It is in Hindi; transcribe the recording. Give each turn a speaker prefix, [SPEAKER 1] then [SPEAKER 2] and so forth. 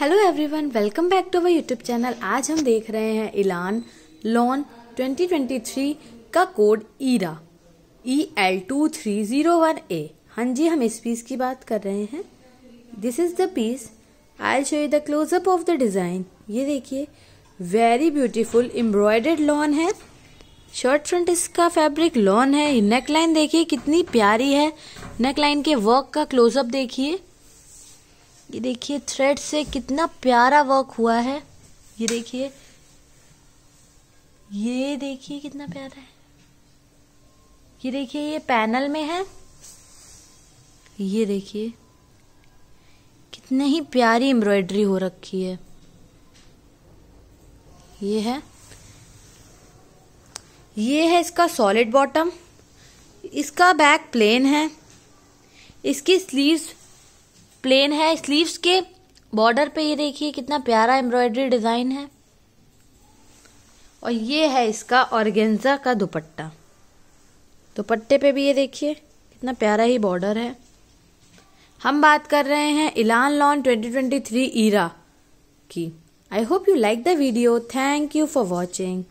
[SPEAKER 1] hello everyone welcome back to our YouTube channel आज हम देख रहे हैं इलान लॉन 2023 का कोड ईरा E L two three zero one A हाँ जी हम इस पीस की बात कर रहे हैं this is the piece I show you the close up of the design ये देखिए वेरी ब्यूटीफुल एम्ब्रॉयडर्ड लॉन है शर्ट फ्रंट इसका फैब्रिक लॉन है नेक लाइन देखिए कितनी प्यारी है नेक लाइन के वर्क का क्लोजअप देखिए ये देखिए थ्रेड से कितना प्यारा वर्क हुआ है ये देखिए ये देखिए कितना प्यारा है ये देखिए ये पैनल में है ये देखिए कितनी ही प्यारी एम्ब्रॉयडरी हो रखी है ये है ये है इसका सॉलिड बॉटम इसका बैक प्लेन है इसकी स्लीव्स प्लेन है स्लीव्स के बॉर्डर पे ये देखिए कितना प्यारा एम्ब्रॉयडरी डिज़ाइन है और ये है इसका ऑर्गेन्जा का दुपट्टा दुपट्टे पे भी ये देखिए कितना प्यारा ही बॉर्डर है हम बात कर रहे हैं इलान लॉन 2023 ईरा की I hope you like the video thank you for watching